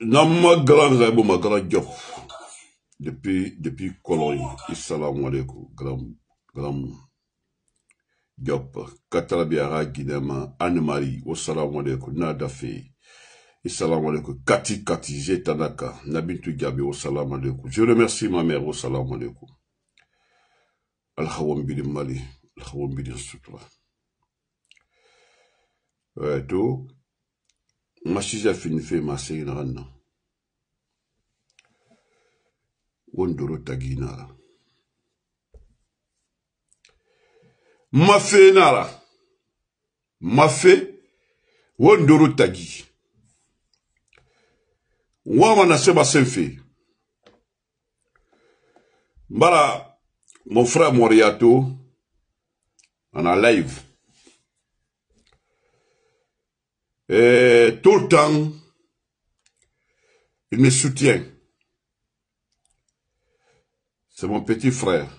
Namma Grand ma Grand Diop. Depuis, depuis Cologne, Issalam alaikum, Grand, Grand Diop. Katarabiara Guinema, Anne-Marie, Wassalam alaikum, Nadafi. Issalam alaikum, Kati Kati, Jetanaka, Nabintu Gabi, Wassalam alaikum. Je remercie ma mère, Wassalam alaikum. Al-Khawam Mali, Al-Khawam Sutra. Ouais, tout. masiza fini fe ma segina kan na wo n doro taginara ma fenara ma fe wo n doro tagi wama na seba sen fe n bara mon frère moriato ana live Et tout le temps, il me soutient. C'est mon petit frère,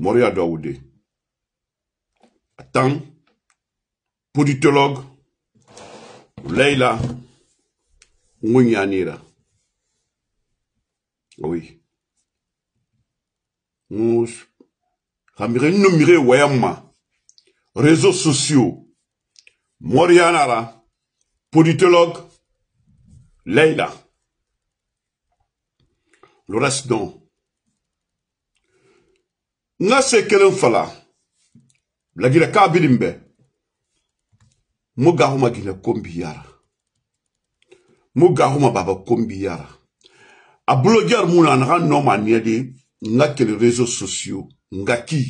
Moria Daoudé. Attends, politologue, Leila Mounianira. Oui. Nous, Réseaux sociaux, Morianara, politologue, Leila. Loras don. Nga se kelen fala, lagira kabilin bɛ, mu gahuma gina kombi yara, mu gahuma baba kombi yara. A blogueur mun na naga nɔ ma ɲɛ de, nga kele réseaux sociaux, nga ki,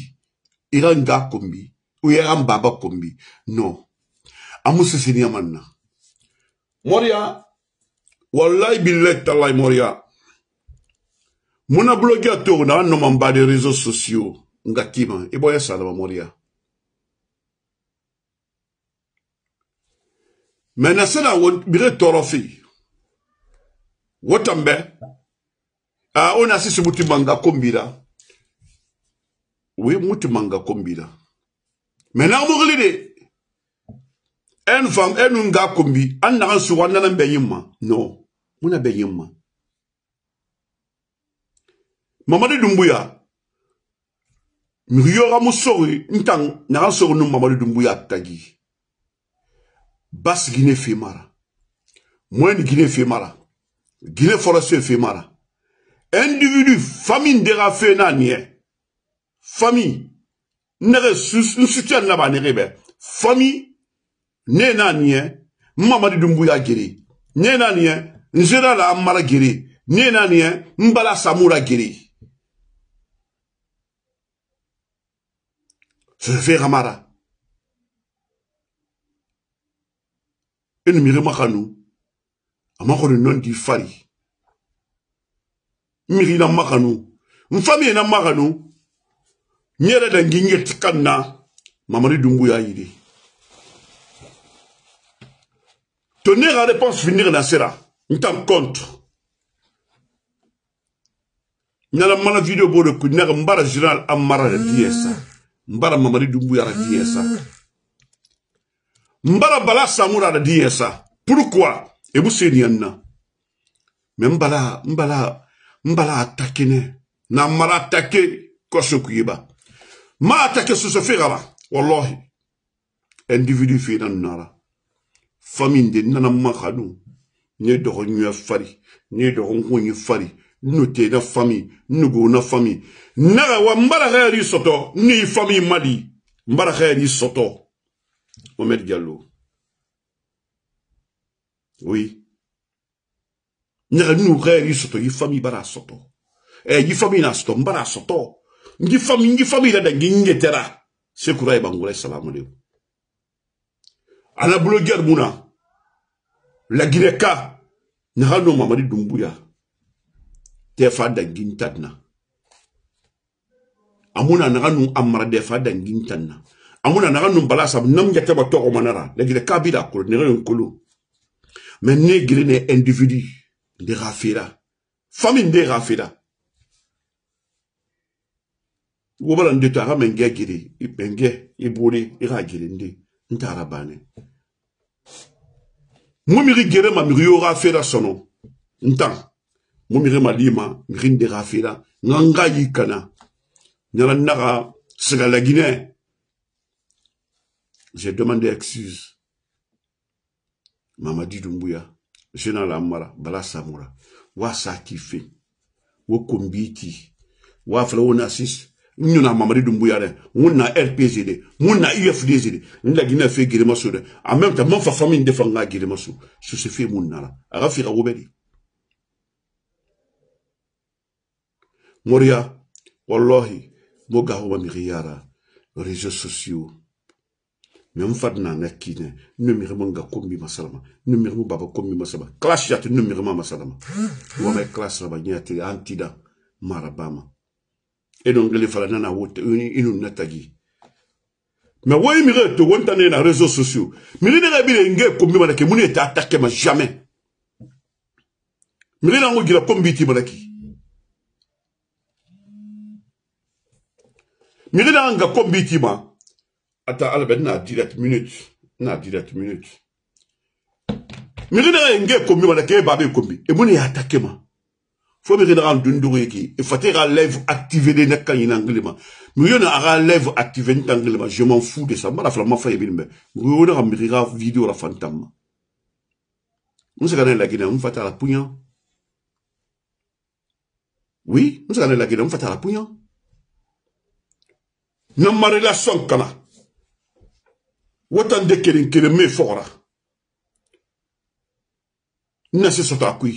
i ka nga kombi, u ye an baba kombi, non. amusisiniya manna moriya wallahi billahi talahi moriya muna blogi ato na noman ba de réseaux sociaux nga kima i e boya salama moriya mɛ na sena bire tɔɔrɔ fe wotan bɛ a o na sisi muti manga kombira o ye muti manga kombira mɛ na mugili de en fam enu nga kombi an na su wannan nan ben yimma no muna ben yimma mamadu dumbuya miyora musori ntang na soro num mamadu dumbuya tagi bas gine femara moyen gine femara gine forestier femara individu famille ndera fe na nie famille nere soutien na ba nere eh be famille ne n'a nin ye n mamadi dunbu y'a gere ne n'a ye n la an mara gere ne n'a nin ye n bala samu ra gere sofe kamara e numirima kanu a ma kɔni fari n migina makanu mfami n fami na makanu nyere n da n k'i mamadi dunbu y'a Tenir en réponse, finir dans cela. Nous t'en contre. Nous avons une vidéo pour le coup. Nous avons un journal à Mara de Diesa. Mbara Mamadi Doumbouya de Diesa. Mbara Bala Samoura de Diesa. Pourquoi Et vous savez, Nianna. Mais Mbala, Mbala, Mbala attaqué. N'a mal attaqué. Kosso Kuyeba. Ma attaqué sur ce fait là. Wallahi. Individu fait dans le nara. famille de nana makadu nye dɔgɔɲɔya fari nye dɔgɔnkoye fari nnote na famille nugo na famille naga wa mbarakayari sɔtɔ ne i famille madi mbarakayari sɔtɔ mohamed diallo oui nyaga nu kayari sɔtɔ i famille bara sɔtɔ eh, i famille na sɔtɔ mbara sɔtɔ ngi famille ngi famille da ngi ngetera sekura e bangula salamu alaikum a labolo guerre mun na lagireka naga no mamadi dumbuya tefa dangin tatna amuna naga nu amara defa dangin tanna amuna naga nu balasa nam ya taba to manara lagireka bila ko ne ngon kolo mais ne gire ne individu de rafira famille de rafira wobala ndeta aga menge agiri menge ibori iga agiri ndi n taara banni mu miri gere ma miri yora fera sɔnɔ n tan mu miri mali ma miri n dega fera nka n ka y'i kana ɲana n naga sigalaginɛ j'ai demandé excuse mamadi dumbuya général amara bala samura wa sa k'i fe wo kombiti wa fila wo nasis nyona mamadi dumbuya dɛ mun na rpg de mun ifdg de n laginɛ fe girimaso dɛ en même temps man fa famille de fan ka girimaso susi fe mun nala a fi ka wobɛ di wallahi mo gahoma mixi yara réseaux sociaux mais n fadina n ka kiinɛ nu ko mbi masalama nu mixima baba ko mbi masalama classe yati nu mixima masalama wama classe raba ɲɛyatiri an tida marabama eno ngeli falana na wote inu natagi mais woyi mire togo nta ne na réseaux sociaux miri ne ka bire nge kombi manake muni ete attaqué ma jamais miri nango gira kombi ti manaki miri nanga kombi ti ma ata albert na direct minute na direct minute miri ne ka nge kombi manake e babe kombi e muni ya attaqué ma fo mi xina xan dunduxo yeke e fate xa live activé de na kañina ngilema miriona axa live activé nta ngilema je m'en fous de ça mara fala ma fayebin me miriona xa mixi xa vidéo la fantanma mu segana lagina mu fata la puña oui mu segana lagina mu fata la puña na ma relation kana wotande kelen kelen me foxora na se sota kuy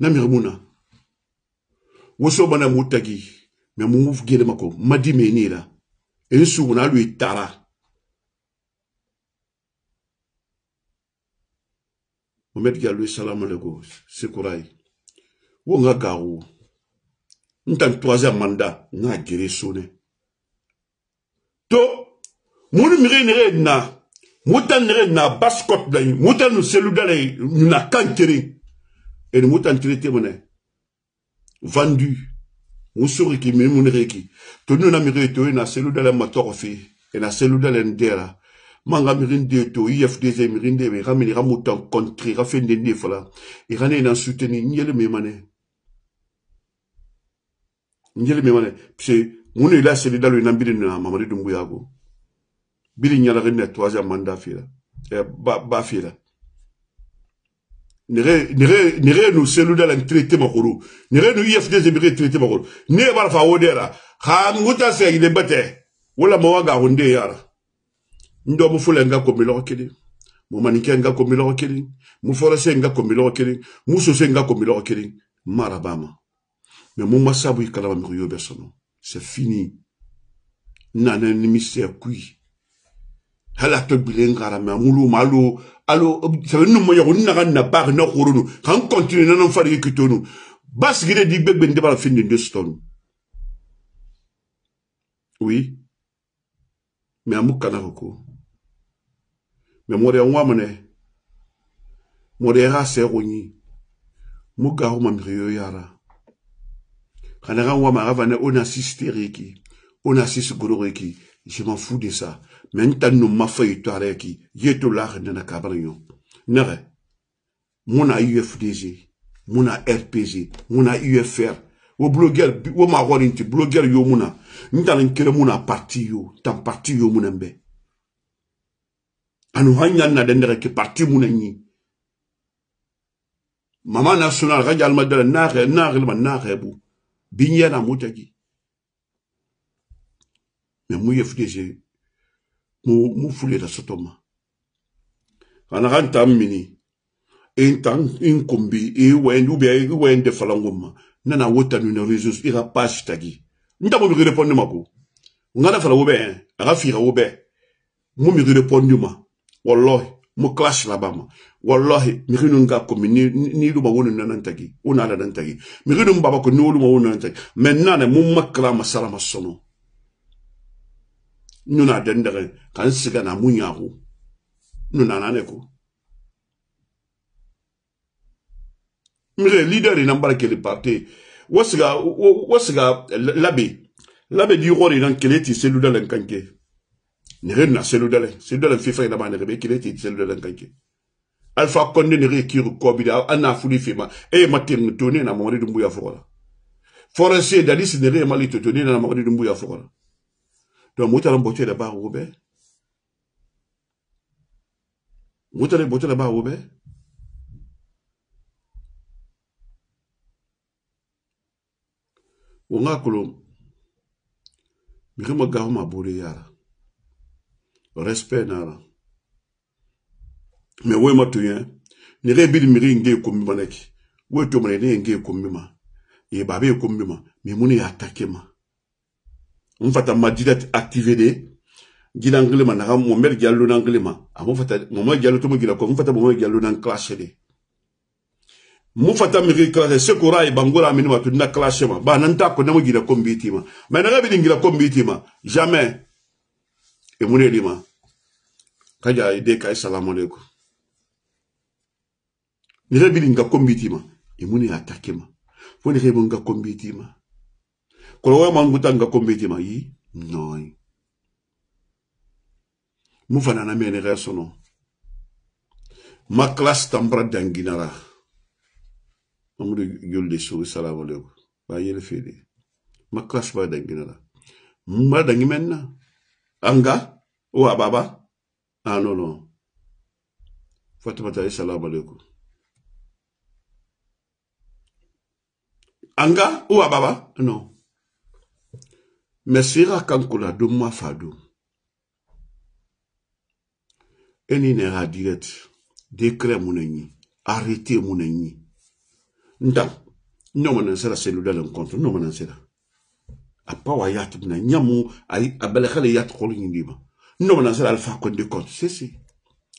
na miri mun na woso mana mu tagi mɛ mu gelema ko madi me ni la e e e n suguna alu i tara momed galu salamu aleko sekurayi wo n ka gawo n tan troisième mandat n ka gere sone to munu miri nege na mu tan nege na baskot bila yi mu tan selu dala yi na kan kelen ene mu tantiri temene vandu mu suriki mi mu nereki tonu na miri to ina selu dala matoro fi ina selu dala ndera manga mirin de to ifdz mirin de mi ramini ramuta kontri rafende ndi fala irane ina suteni nyele memane nyele memane pse mun ila seli dalo ina mbiri na mamadi dumbu yago bili nyala rene troisième mandat fila eh, ba ba fila nere nu seludala ntirete makoro nere nu ifdc bire tirete makoro ne bara fa wodera ha nguta segide bete wala mawanga hunde yara ndo mufula nga komilo kidi momanike nga komilo kidi muforase nga komilo kidi musose nga komilo kidi marabama me mu masabu ikalama mi yobe sono c'est fini nana ni mystère kui hala to bilenga ra me mulu malu alo sɛbɛ nu mɔɲɔgɔ nu naga na baag na xoro nu xan continue nanan farigi kito nu basigire di gbegbe n debala fin dinde sutɔ nu oui mais amu kana ko ko mais mɔdɛ ŋwa mɛnɛ mɔdɛ xa sɛ xo ɲi mu ga xo mamixi yo yara xanaxa ŋwa ma xa vanɛ on assiste reki on assiste goroxeki je m'en fous de ça men tan no mafai tareki yeto lag nana kabranyo nare muna UFDG muna RPG muna UFR wo blogger wo ma gorinti blogger yo muna ntan kire muna parti yo tan parti yo muna mbe anu hanya na dendere ke parti muna nyi mama national ga jalma dala naxe naxel ma naxe bu biñena mutagi mais mu yefdg mu fulela sotoma kana kan tan mini in e tan e in kumbi i e wende ubiyɛ i wende falangoma nana wo tanu na réseau i ka page tagi n tabo mi ki répondre ma ko n kana fala wo bɛɛ a ka fiira wo bɛɛ mu mi ki répondre ma wallahi mu clash laba ma wallahi mi ki nun ka komi ni ni lu ma wonu nanan tagi wo na ala nan tagi mi ki nun baba ko ni wolu ma wonu nanan tagi maintenant ne mu ma kala ma sala ma sɔnɔ nuna dendere kan siga na munyahu nuna nane ko mire leader ina mbara kele parti wasiga wasiga labe labe di gori nan kele ti selu dalen kanke nere na selu dalen selu dalen fifa ina bana be kele ti selu dalen kanke alfa konde nere kiru kobida ana fuli fima e matin tone na mori dumbu ya fola forestier dalis nere mali totone na mori dumbu ya fola donc motala mboto yɛrɛ b'a wo bɛɛ motala mboto yɛrɛ b'a wo bɛɛ wo ŋa kolon mihima gahu ma bore yara respect nara me wo ma tuye ni re bidi miri nge ko mi banaki wo to mane ne nge ko mi ma e babe ko mi ma mi muni ya take ma mfata majidat activé gila ngilema na mo mer jallo na ngilema amo fata mo mo jallo to mfata mo mo na clash de mo fata mi gila clash e bangura min watu na clash ma ba nan ta ko na mo ma na gabi ngila ko mbitima jamais e lima kaja ide e kai e salamu alaikum ni gabi ngila ko atake ma fo ne gabi ngila kolowe mwangutanga kombeti ma mayi noi Mufana na mene ga sono maklas tambra danginara amudu yolde suri salamu alaikum ba yele fede maklas ba denginara. mba dangi menna anga wa baba ah no no fatimata yi e salamu alaikum anga Ou baba no mesira kankula dum mafadu eni ne ha direct décret mun nyi arrêté mun nyi ndam nyoma na sera cellule de compte nyoma na sera apa wa yat mun nyamu ay abale khale yat khol nyi diba nyoma na sera alfa ko de compte si si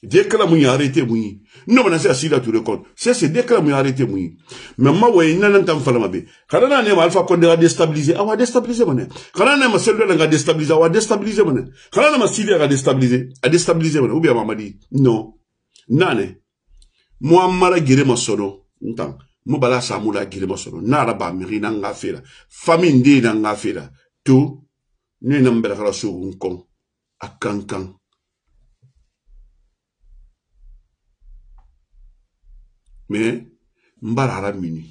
Dieu que la mouille a arrêté mouille. Non, mais c'est là tu compte. C'est c'est Dieu que la mouille a arrêté mouille. Mais moi, ouais, n'a n'entend pas la mabé. Quand on a un alpha qu'on a déstabilisé, ah, on va déstabiliser mon Quand on a un seul on a déstabilisé, on va déstabiliser mon Quand on a un Syrie a déstabilisé, a déstabilisé mon Ou bien maman dit, non. Nane. Moi, mara guéré ma sono. N'tan. Moi, bala sa moula guéré ma sono. Nara ba miri n'anga fait là. Famine d'y n'anga fait là. Tout. Nous n'en bela kala sou un con. A cancan. me mbara hara mini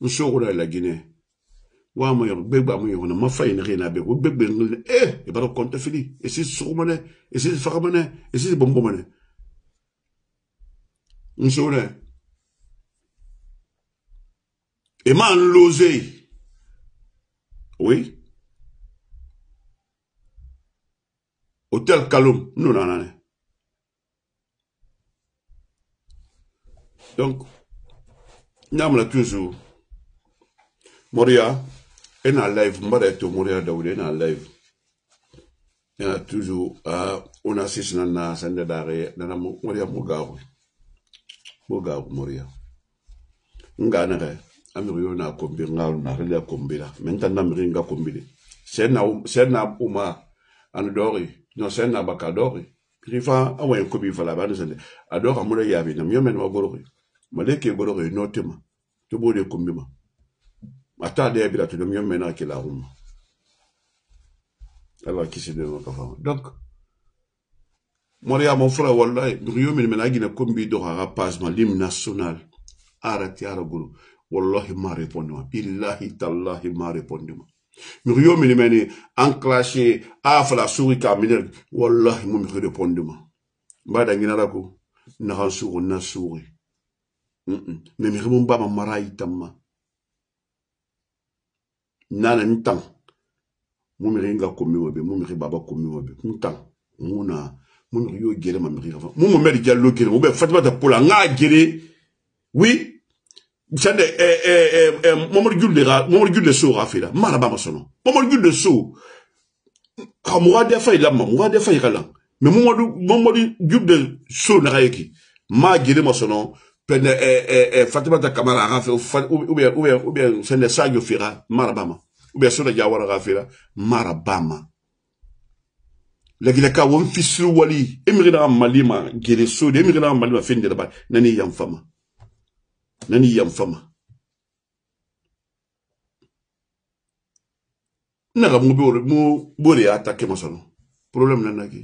nsogora la guinée wa mo yo gbegba mo yo na ma fay ne na be ko gbegbe ngul eh e baro konta fili e si sugumane e si fagamane e si bombomane nsogora e ma nloze oui hôtel kalum nunanane donc ñaam la toujours Moria et na live mbara to Moria dawde na live yana toujours ah, a ona sisina na sende dare nana Moria mugaru mugaru Moria nga na ga amiri yo na kombi ngalu na rele kombila menta na miri nga kombile sena sena uma anodori no sena bakadori rifa awen kobi fala banu sende adora mura yabi na myomen magorori male ke goroge no to bode kumbima ata de bila to dum yomena ke la huma Allah kisi de ka fama donc moriya mon frère wallahi briyo min mena gina kombi do ha passement lim national arati ara guru wallahi ma répondre ma billahi tallahi ma répondre ma miriyo min meni enclenché afla suri ka wallahi mo mi répondre ma mbada ngina rako na han suru na suri memirimu bama mara yitamma nana ntan mumiri nga komiwa be mumiri baba komiwa be ntan muna mumiri yo gere ma miri fa mumu meri jallo gere ube fatima ta pola nga gere oui sande eh eh eh, eh momor julde ga momor julde so ga fira mara bama sono momor julde so ka muwa defa ila ma muwa defa ila mais momor momor julde so na ga yeki ma gere ma sono fɛnɛ ɛ eh, ɛ eh, ɛ eh, fatumata kamara a ka fɛ ubiyɛn ubiyɛn ubiyɛn fɛnɛ sajo fera maraba ma ubiyɛn sɔrɔ jawara ka fera maraba ma lagilaka wo n wali e mi ka mali so de e mi ka mali ma fɛn dɛrɛba na fama na ni fama n naga mu mu bo de y'a ta kɛmɛ sɔrɔ problème nana kɛ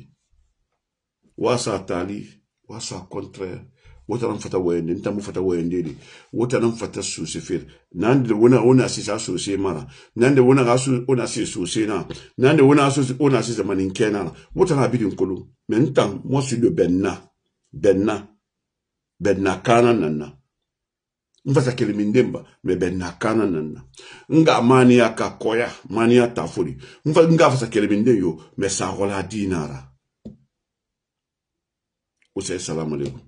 waasa contraire wata nan fata wayande nta mu fata wayande de wata nan fata sose fer nande wona ona si sa sose mara nande wona ga so ona si sose na nande wona so ona si zamanin kenan wata na bidin kulu men tan mo si do benna benna benna kana nanna nfasa kelemindemba me benna kana nanna nga maniya ka koya maniya tafuri nfa nga fasa keleminde yo me sagola dinara usay salamu alaikum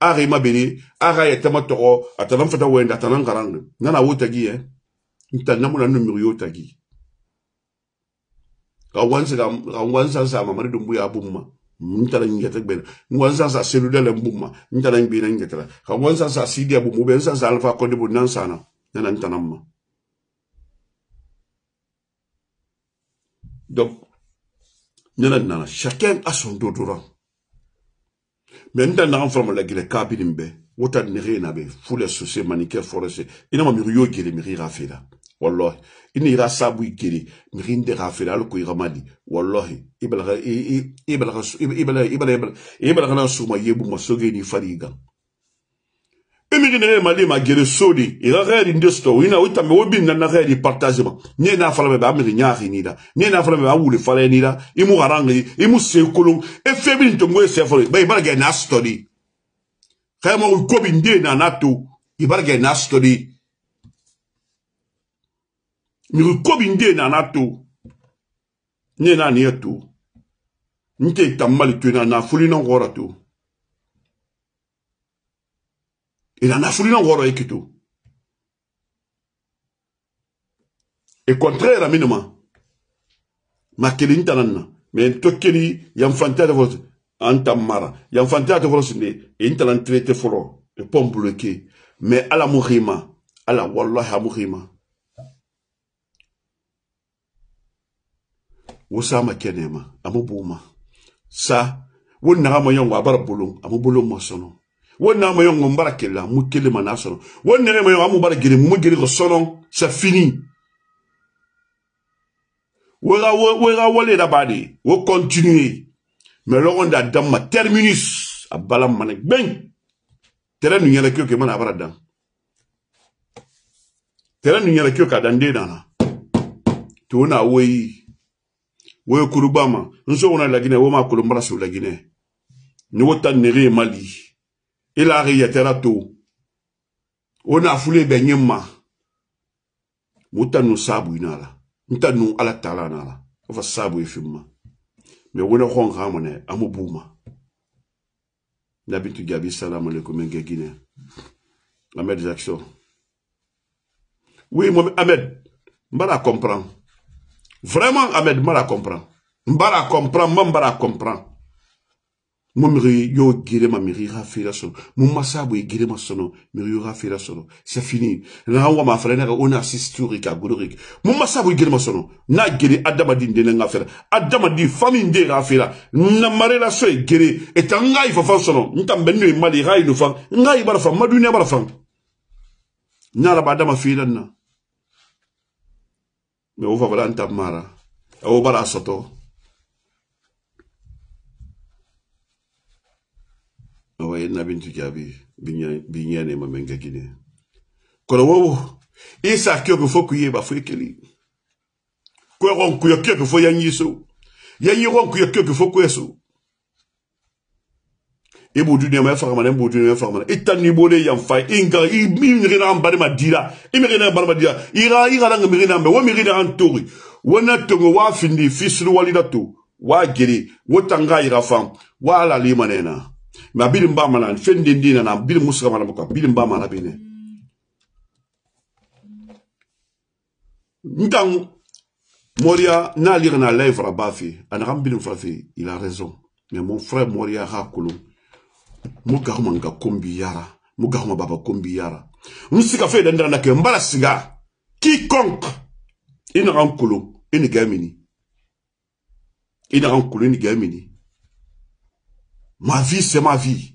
ari ma bini ara ya tama toro atalam mfata wenda atalam ngaranga nana wo tagi eh nta namuna numero yo tagi ka wansa ka wansa sa mari dumbu ya bumma ntala tek gbena wansa sa seludele mbumma ntala ngbena ngeta ka wansa sa sidi ya bumbu bensa sa alfa bu nan sana nana ntanamma donc nana nana chacun a son dodorant mɛ n dan dagan fɔlɔ malagilɛ kaabiri n bɛ wota nege na be fule sose manike forese ina ma miri yo gere miri gafela wallahi ini ira sabu gere miri nde gafela al ko igamadi wallahi ibalaga ibalaga ibalaga ibalaga ibalaga na suma yebu masoge ni fariga imigi ne ye mali ma gere sodi ira gari nde sto ina uta me wobi na na gari partage ma ne na fala ba amiri nyaari ni da ne na fala ba wule fala ni da imu garangi imu sekolon e febi nto ngwe se fala ba ibara ga na study kay mo ko bi nde na na to ibara ga na study mi ko bi nde na na to ne na ni to nte tamali to na na fuli na ngora to Il a Il ngoro contraire, à minima à une me tokkeli yanfantiyate folo antan mara yanfantiyate folo sinde intanan e tirete folo e pon bloke la ala muhima ala wallahi amuhima wo sama kenema amu sa de nagama yongo abara bolon de wo nama yongo mbara kella mu kelle mana sono wo nere ma yongo mbara gele mu gele ko sono sa fini wo ga wo ga wole da badi wo continuer me logon da damma terminus abala mana ben tere nu nyele kyo ke mana abara dan tere nu nyele kyo ka dan de dana to na woyi woyi kurubama nso wona lagine wo ma kolombara so lagine ni wo ta nere mali Ilari e yatera tou. O na fule ben nye mma. Mwen tan nou sabwe nan la. Mwen tan nou alak tala nan la. O fa sabwe fime mma. Mwen wene kong ram mwenè. Amou bou mma. Ndiabitou diabi salam alekou menge gine. Ahmed Zakso. Oui mwen, Ahmed, mbara kompran. Vreman, Ahmed, mbara kompran. Mbara kompran, mbara kompran. mo e miri yo girema miri ra fira sono mo masabu e girema sono miri ra fira sono c'est fini na wa ma fara na ga ona historique a golorik mo masabu e girema sono na gere adama din de nga fera adama di famille de ra fira na mare la so e gere e tanga i fa fa sono ntambe ni e mali ra i no fa nga i bara fa madunia bara fa na la adama fira na me o fa bala ntamara e o bara soto owaye na bintu jabi binyane mamenga gine kono wowo isa kyogo fo kuye ba fo kwe ron kuye kyogo fo yanyiso yanyi ron kuye kyogo fo kweso i e b'u dunuya ma i faga mana i b'u dunuya ma n'i bolo yan fa i nka e i miiri n'an balima i miiri n'an balima dira e i ka i kana miiri n'an bɛn o miiri n'an tori tongo waa findi fisiri wali la to waa gere o ta n ka yira ma bili mba mana fen din dina na bili musuka mana boka bili mba mana bine ntang moria na lire na live ra bafi anakam bili frafi il a raison mais mon frère moria ha kulum mugahuma nga kombi yara mugahuma baba kombi yara nsika fe dandara na ke mbala siga quiconque inakam kulum ini gamini inakam kulum ini gamini ma vie c'est ma vie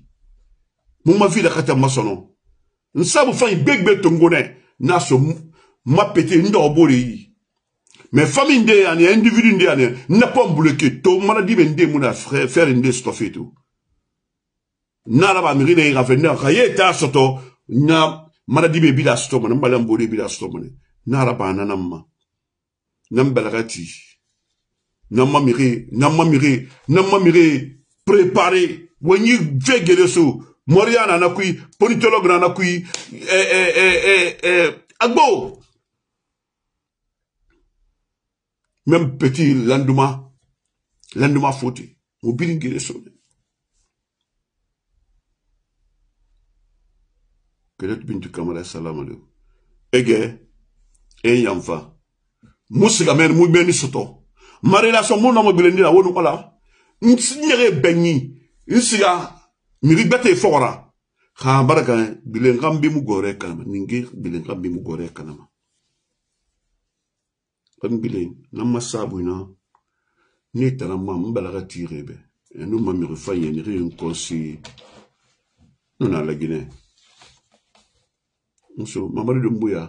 mu ma vie la kati ya masɔnɔ nsabu fɛn gbegbe tongonɛ n'a sɔ ma pete n dɔgɔ b'o de ye mais famille de yani individu de yani n'a pas bloqué to maladie ben de mona faire une stoffé tout n'a la ba mi ne ga fait n'a ka ye ta soto n'a maladie be bila stoma n'a balam bode bila stoma n'a la ba nanamma n'a balagati n'a mamire n'a mamire n'a mamire préparé wenyi ve gede so moriya nana kui politologue nana kui eh, eh, eh, eh, eh, eh, agbo même petit landuma landuma foti mo biri gede so de kedet bintu kamara salamu aleykum ege eh, e eh, yanfa mu sigamɛni mu bɛni sɔtɔ ma relation mu nɔmɔ gbilendira wonu kɔla Yon si nyege bènyi, yon si ya miri bete fokora. Kha an baraka, bilen, kambi mou gore kanama. Ningi, bilen, kambi mou gore kanama. Kambi bilen, nan masabou yon nan, neta nan mou an, mou belaga tirebe. Yon e nou mami refayen, yon konsi, yon nan lagine. Mousou, mambari loun mou ya,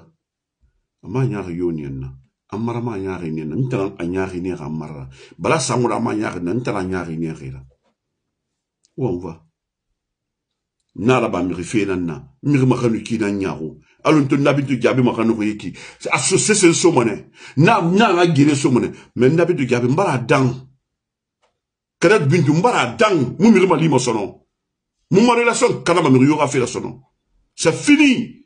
a man yon yon yon nan. an marama an y'a ɲɛ na n tɛna an y'a ɲɛ ka mara bala san kɔnɔ an ma y'a na n tɛna an y'a ɲɛ ka la wa n fa n'a la ba miri fe na na miri maka nu kina nyago alo nto nabi tu jabi maka nu yiki a so sese so mone na na na gire so mone men nabi tu jabi mbara dan kada bintu mbara dan mu miri mali ma sono mu ma relation kada ma miri yo ka fe la sono c'est fini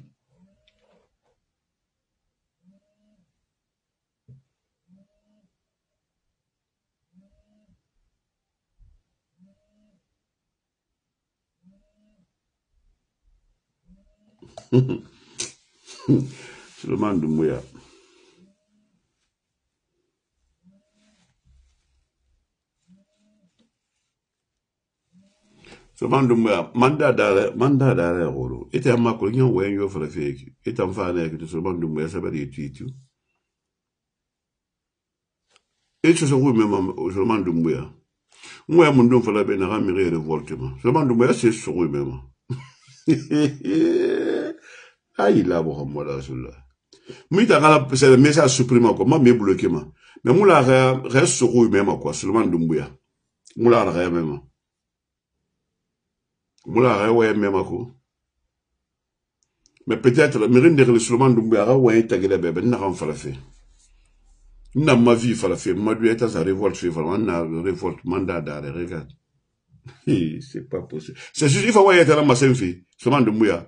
Suleiman Dumbuya. Suleiman Dumbuya, manda dare, manda dare goro. Ite amma kulinyo wen yo fara feki. Ite amfa ne ki Suleiman Dumbuya sabari titu. Ite so ku mema Suleiman Dumbuya. Mwe mundum fala be na ramire revolte ma. Suleiman Dumbuya c'est sur eux même. ayi la muhammad rasulullah Mais ta kala c'est le message supprimé quoi moi, mais bloqué moi. mais mula ga sur soko même quoi seulement dumbuya la rien, même mula rien, ouais même quoi mais peut-être rien rinde le seulement dumbuya ga ah, ouais tagile bebe na en fala fait na ma vie fala fait Moi eh, du état sa révolte vraiment na révolte mandat d'arrêt regarde c'est pas possible c'est juste il faut ouais à la ma sen fait seulement dumbuya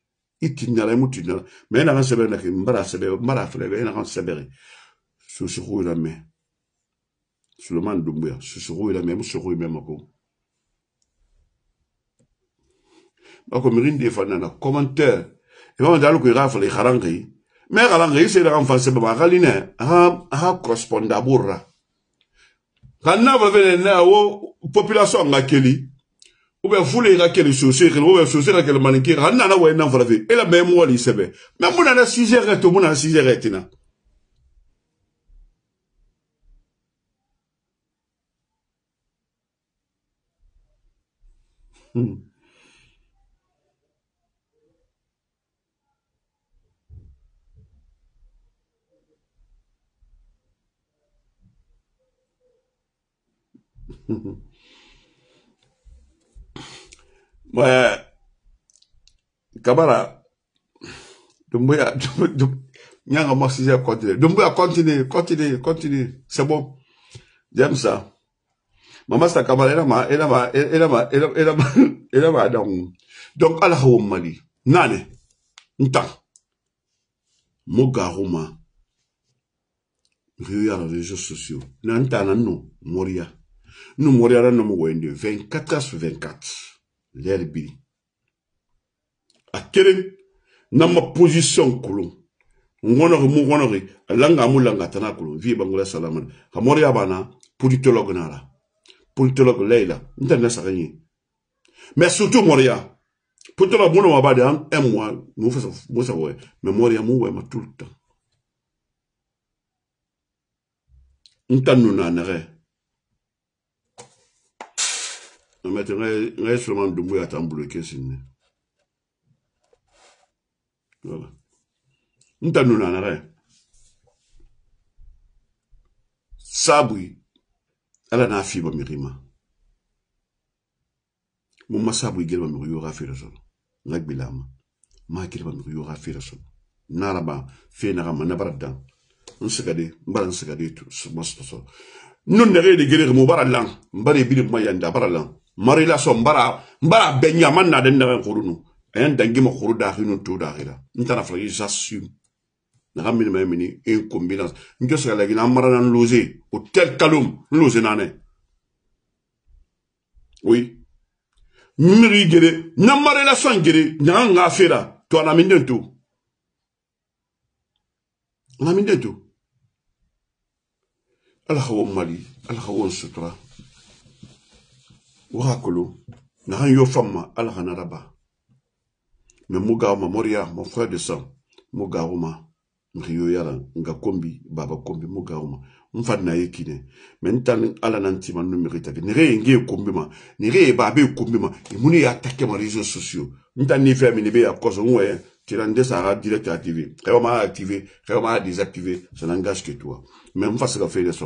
i tiɲala i mu tiɲala mɛ e na ka sɛbɛrɛ laki n bara sɛbɛ n bara filɛ bɛ e na ka sɛbɛrɛ sosogo yɛrɛ mɛ suleman dunbuya sosogo yɛrɛ mɛ i mu sogo mɛ mako bako mirin de fa nana commentaire i b'a dalo ko i k'a fɔlɔ i xaran kai mɛ xaran kai i sera ka n fa sɛbɛ ma a ka linɛ a ka correspondant b'o ra ka n'a fɔ fɛnɛ ne a wo population ka keli Ou ubiyɛn vous les les kɛli ou bien ubiyɛn sose ka kɛlɛ mani kɛ ou nana wa ye nan farafin Et la même moi de sɛbɛ Mais moi nana sijɛ heures to mun nana ou bien, heures Hmm. Mm-hmm. Euh, kabara dumbuya nyanga mo sisi continue dumbuya continue continue continue c'est bon j'aime ça mama sa kabara era ma era ma era ma era ma era ma dan donc ala hawo mali nane nta mo garuma rue ya réseaux sociaux nanta nanu moria nous moria nanu mo wende 24 sur 24 lɛri biri a kelen n'an ma posisiyɔn kolon ngɔnɔgɔ mu ngɔnɔgɔ a langa mu langa tana kolon vie bangola salama ka mɔriya bana politologue na la politologue layla n tɛ ne saga ye mais surtout mɔriya politologue mun ma ba de un mois mu fasa mu sago ye mais mɔriya mu wɛ ma tout le temps n ta nu na nɛgɛ Amete, nga esweman dounmwe atan bloke sinne. Vola. Nta nou nanare. Sabwi, ala nan fi bwa mi rima. Mou ma sabwi gel bwa mi ryo gafire sol. Ngak bilama. Ma gel bwa mi ryo gafire sol. Nan raba, fe nan gama, nan barat dan. Nse gade, mbara nse gade, mbasta sol. Nou ne gade gere mou baralang. Mbare binib mayanda, baralang. marila so mbara mbara benya man na den eh, na khurunu en dangi mo khuru da khinu tu da khira ntana fra j'assume na gamini mai mini en combinance ndio so la gina mara nan loze o tel kalum loze nane oui miri gere na marila so gere na nga fera to na minden tu na minden tu ala khawo mali ala khawo sutra wakolo na han yo famma ala hana raba me muga ma moria mon frère de sang muga uma mriyo yala nga kombi baba kombi muga uma mfan na yekine me ntan ala nanti man numeri tabi ne re nge kombi ma ne re babe kombi ma imuni ya attaquer ma réseaux sociaux ntan ni fami ne be ya koso ngwe tirande sara direct activé rewa ma activé rewa ma désactivé ça n'engage que toi mais on fasse la faire de ça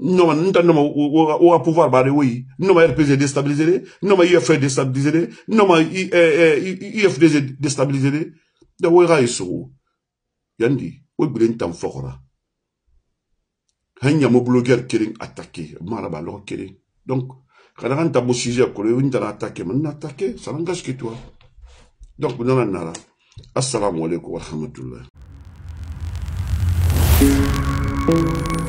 noma nta noma oka pouvoir bare woyi noma rpg déstabilisere noma uf déstabilisere noma ufdg eh, eh, déstabiliser da woyi ka ye sogo yandi wo gbiren tan fokora han yamo blogueur keren attaqué maraba lo logo donc quand on tabo sujet kore wini tara attaqué man attaqué ça n'engage que toi donc nana nara assalamu alaikum warahmatullah Thank you.